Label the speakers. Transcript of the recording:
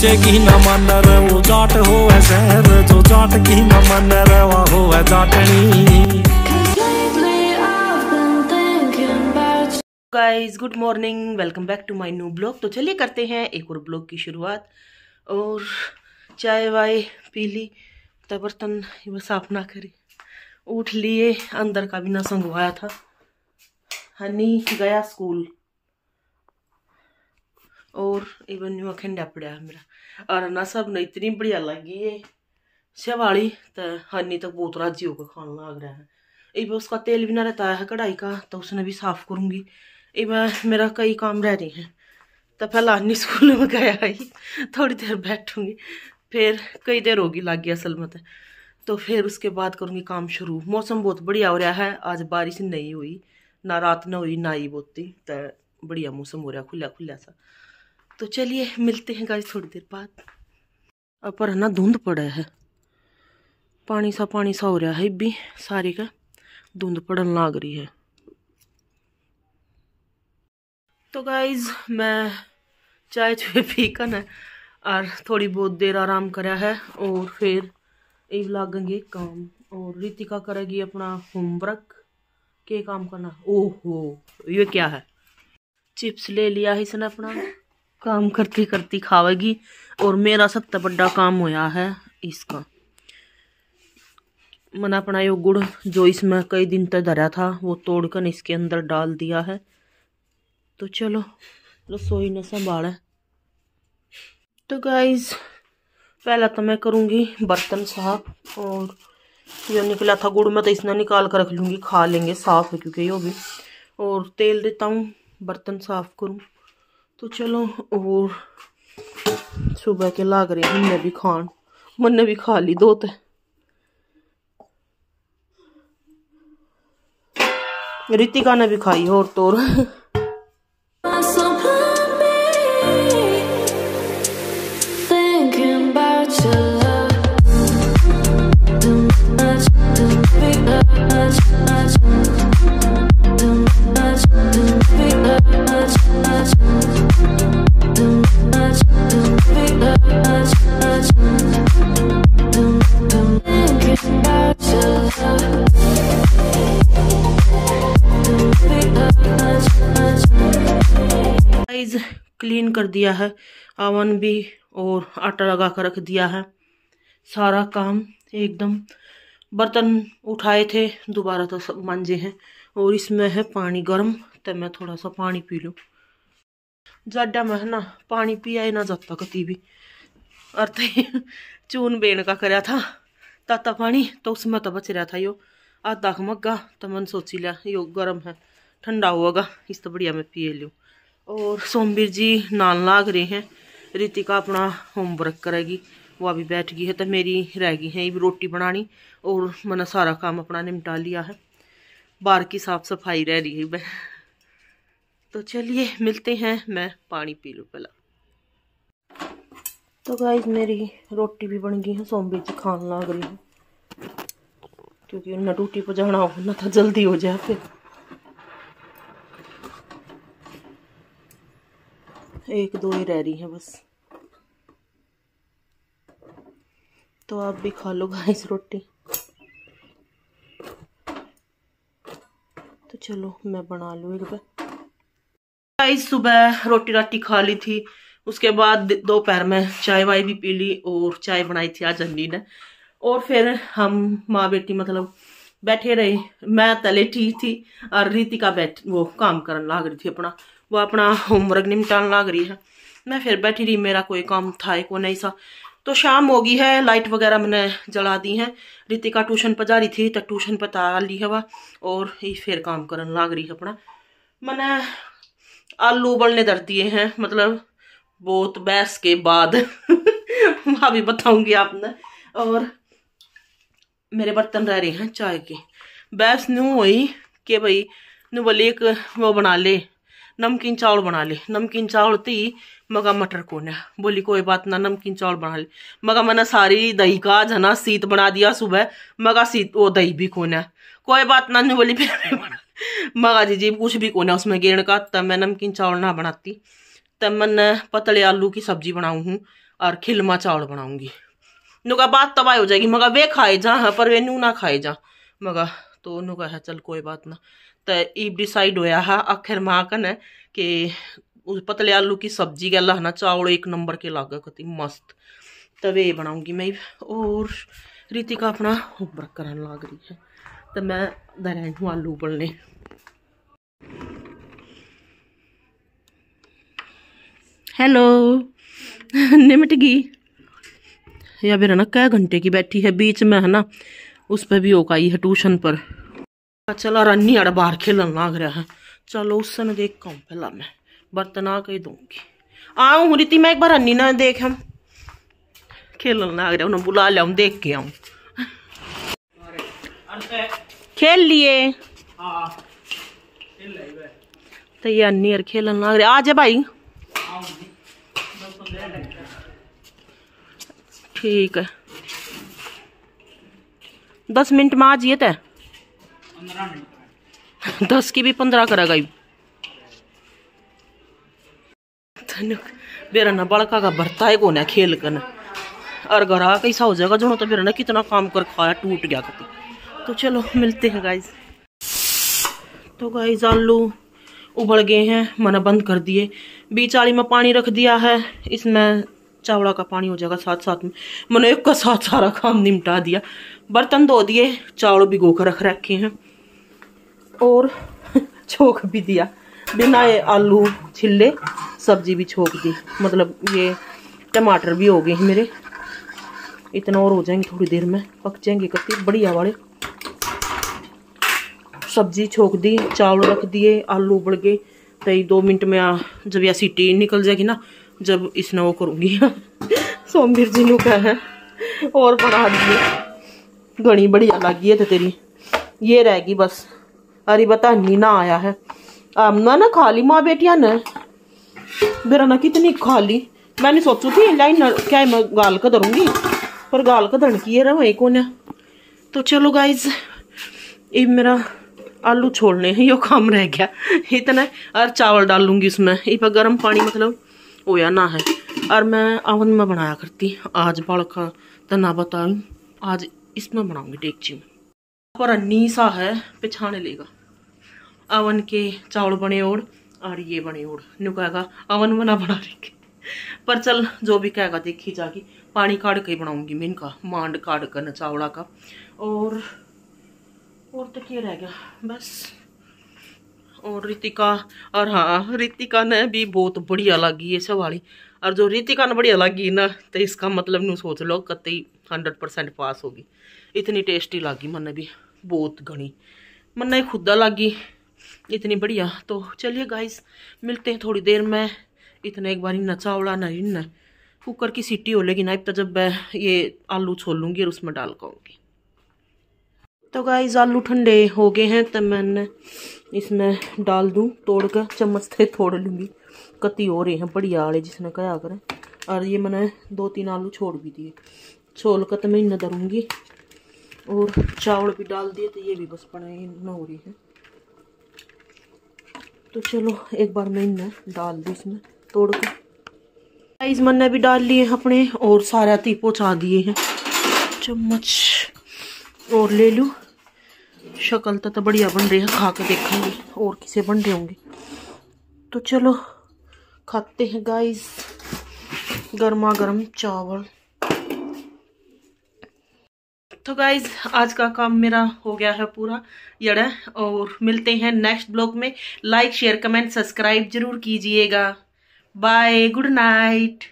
Speaker 1: किसे की न मन रो जाट हो शहर जो जाट की न मन रवा हो जाटनी guys good morning welcome back to my new blog तो चलिए करते हैं एक और ब्लॉग की शुरुआत और चाय वाय पी ली तो बर्तन साफ ना करी उठ लिए अंदर का भी ना संगवाया था हनी गया स्कूल और इवन न्यू अखंडा पड़ा है मेरा और ना सब ने इतनी बढ़िया लगी है शिवाली तो हनी तक बहुत राजी होकर खाना लग रहा है इवन उसका तेल भी ना रहता है कढ़ाई का तो उसने भी साफ करूँगी इवन मेरा कई काम रह रही है तो पहला हनी स्कूल में गया ही थोड़ी देर बैठूँगी फिर कई देर होगी लग गया असल मत तो फिर उसके बाद करूँगी काम शुरू मौसम बहुत बढ़िया हो रहा है आज बारिश नहीं हुई ना रात ना हुई ना ही बोती तो बढ़िया मौसम हो रहा खुला खुला सा तो चलिए मिलते हैं गाइस थोड़ी देर बाद पर है ना धुंध पड़ा है पानी सा पानी सा हो रहा है भी सारे का धुंध पड़न लग रही है तो गाइज मैं चाय चुए पी कर ना और थोड़ी बहुत देर आराम करा है और फिर ये लागेंगे काम और रितिका करेगी अपना होमवर्क के काम करना ओहो ये क्या है चिप्स ले लिया है इसने अपना काम करती करती खावेगी और मेरा सबसे बड़ा काम होया है इसका मैंने अपना यो गुड़ जो इसमें कई दिन तक धरा था वो तोड़कर इसके अंदर डाल दिया है तो चलो रसोई ने संभाला तो गाइज पहला तो मैं करूँगी बर्तन साफ और जो निकला था गुड़ में तो इसने निकाल कर रख लूँगी खा लेंगे साफ़ है क्योंकि यो भी और तेल देता हूँ बर्तन साफ़ करूँ तो चलो और सुबह के लाग रहे हैं मैं भी खान मन भी खा ली दो रितिका ने भी खाई और तोर क्लीन कर दिया है आवन भी और आटा लगा कर रख दिया है सारा काम एकदम बर्तन उठाए थे दोबारा तो सब मांजे हैं और इसमें है पानी गर्म तो मैं थोड़ा सा पानी पी लूँ जाडा मैं है ना पानी पिया ना ना जाता कति भी और तो चून बेन का करा था ताता पानी तो उसमें तो बच रहा था यो आधा मग्गा तो मन सोची लिया यो गर्म है ठंडा होगा इस तो बढ़िया मैं पिए लूँ और सोमवीर जी नान लाग रहे हैं रितिका अपना होमवर्क करेगी वो अभी बैठ गई है तो मेरी रह गई है रोटी बनानी और मैंने सारा काम अपना निपटा लिया है बार की साफ़ सफाई रह रही है तो चलिए मिलते हैं मैं पानी पी लूँ पहला तो गाइज मेरी रोटी भी बन गई है सोमवीर जी खान लाग रही है क्योंकि उन्हें रोटी पर जाना होना था तो जल्दी हो जाए फिर एक दो ही रह रही हैं बस तो आप भी खा लो गाइस रोटी तो चलो मैं बना लू एक बार गाइस सुबह रोटी राटी खा ली थी उसके बाद दोपहर में चाय वाय भी पी ली और चाय बनाई थी आज अन्नी ने और फिर हम माँ बेटी मतलब बैठे रहे मैं तले ठीक थी और रीतिका बैठ वो काम करने लग रही थी अपना वो अपना होमवर्क निपटान लग रही है मैं फिर बैठी रही मेरा कोई काम था को नहीं सा तो शाम हो गई है लाइट वगैरह मैंने जला दी है रितिका ट्यूशन पर जा रही थी तो ट्यूशन पर ली है वह और ये फिर काम कर लग रही है अपना मैंने आलू उबलने दर दिए हैं मतलब बहुत बहस के बाद भी बताऊंगी आपने और मेरे बर्तन रह रहे हैं चाय के बहस न्यू हुई कि भाई नु बोली एक वो बना ले नमकीन चावल बना ले नमकीन चावल ती मगा मटर कोने बोली कोई बात ना नमकीन चावल बना ले मगा मैंने सारी दही का जना सीत बना दिया सुबह मगा सीत वो दही भी कोने कोई बात ना नहीं बोली मगा जी जी कुछ भी कोने उसमें गेण का तब मैं नमकीन चावल ना बनाती तब मैंने पतले आलू की सब्जी बनाऊँ और खिलमा चावल बनाऊंगी नुका बात तबाह हो जाएगी मगर वे खाए जा हाँ, पर वे नू ना खाए जा मगा तो नुका है चल कोई बात ना तो ई डिसाइड होया है आखिर माँ कन कि पतले आलू की सब्जी गल है ना चावल एक नंबर के लागू कति मस्त तो बनाऊंगी मैं और रितिका अपना होमवर्क करने लग रही है तो मैं धरें आलू उबलने हेलो निमट गई या मेरा ना कै घंटे की बैठी है बीच में है ना उस पर भी ओक आई है ट्यूशन पर चला रन्नी अड़ बाहर खेलन लाग रहा है चलो उसने देखता हूँ पहला मैं बर्तना कही दूंगी आऊ हूँ रीति मैं एक बार रन्नी ना देख हम खेलन लाग रहा उन्हें बुला लिया देख के आऊ खेल लिए हाँ। तो ये अन्नी अर खेलन लाग रहे आज है भाई ठीक है दस मिनट में आ जाइए तो दस की भी पंद्रह करेगा बेरा ना बड़का का भरता है कौन है खेल कर और घर आ कैसा हो जाएगा जो तो बेरा ना कितना काम कर खाया टूट गया कभी तो चलो मिलते हैं गाइज तो गाइज आलू उबल गए हैं मैंने बंद कर दिए बीच आली में पानी रख दिया है इसमें चावड़ा का पानी हो जाएगा साथ साथ में मैंने एक का साथ सारा काम निपटा दिया बर्तन धो दिए चावल भिगो कर रख रखे हैं और छोंक भी दिया बिना ये आलू छिले सब्जी भी छोंक दी मतलब ये टमाटर भी हो गए हैं मेरे इतना और हो जाएंगे थोड़ी देर में पक जाएंगे कभी बढ़िया वाले सब्जी छोंक दी चावल रख दिए आलू उबल गए तो दो मिनट में आ, जब या सीटी निकल जाएगी ना जब इसने वो करूँगी सोमवीर जी ने कहा है और बढ़ा दिए घनी बढ़िया लगी है तो तेरी ये रहेगी बस अरे बता नीना आया है आमना ना खाली माँ बेटिया ने मेरा ना कितनी खाली मैंने सोचू थी लाइन क्या मैं गाल का धरूंगी पर गाल का धड़की है रहा एक तो चलो गाइज ये मेरा आलू छोड़ने हैं यो काम रह गया इतना और चावल डाल लूँगी उसमें ये पर गर्म पानी मतलब होया ना है और मैं अवन में बनाया करती आज बड़का तो ना बताऊँ आज इसमें बनाऊँगी डेगची में पर नीसा है पिछाने लेगा अवन के चावल बने ओढ़ और ये बने ओढ़ न्यू कहेगा अवन बना बना रही पर चल जो भी कहेगा देखी जागी पानी काट के बनाऊंगी मैं इनका मांड काट कर चावड़ा का और और तो क्या रह गया बस और रितिका और हाँ रितिका ने भी बहुत बढ़िया लगी है सवाली और जो रितिका ने बढ़िया लगी ना तो इसका मतलब नहीं सोच लो ही हंड्रेड परसेंट पास होगी इतनी टेस्टी लगी मन भी बहुत घनी मन खुदा लागी इतनी बढ़िया तो चलिए गाइस मिलते हैं थोड़ी देर में इतना एक बार नचा उड़ा ना न कुकर की सीटी हो लेगी ना इतना तो जब मैं ये आलू छोल लूँगी और उसमें डाल पाऊँगी तो गाइस आलू ठंडे हो गए हैं तो मैंने इसमें डाल दूँ तोड़ कर चम्मच से तोड़ लूँगी कति हो रहे हैं बढ़िया आड़े जिसने कहा करें और ये मैंने दो तीन आलू छोड़ भी दिए छोल कर तो मैं इन्ना धरूँगी और चावल भी डाल दिए तो ये भी बस पड़े न हो रही है तो चलो एक बार मैं इन्हें डाल दी इसमें तोड़ कर साइज मैंने भी डाल लिए हैं अपने और सारे ती पहुँचा दिए हैं चम्मच और ले लूँ शक्ल तो तो बढ़िया बन रही है खा के देखेंगे और किसे बन रहे होंगे तो चलो खाते हैं गाइस गर्मा गर्म चावल तो गाइज आज का काम मेरा हो गया है पूरा यड़ा और मिलते हैं नेक्स्ट ब्लॉग में लाइक शेयर कमेंट सब्सक्राइब जरूर कीजिएगा बाय गुड नाइट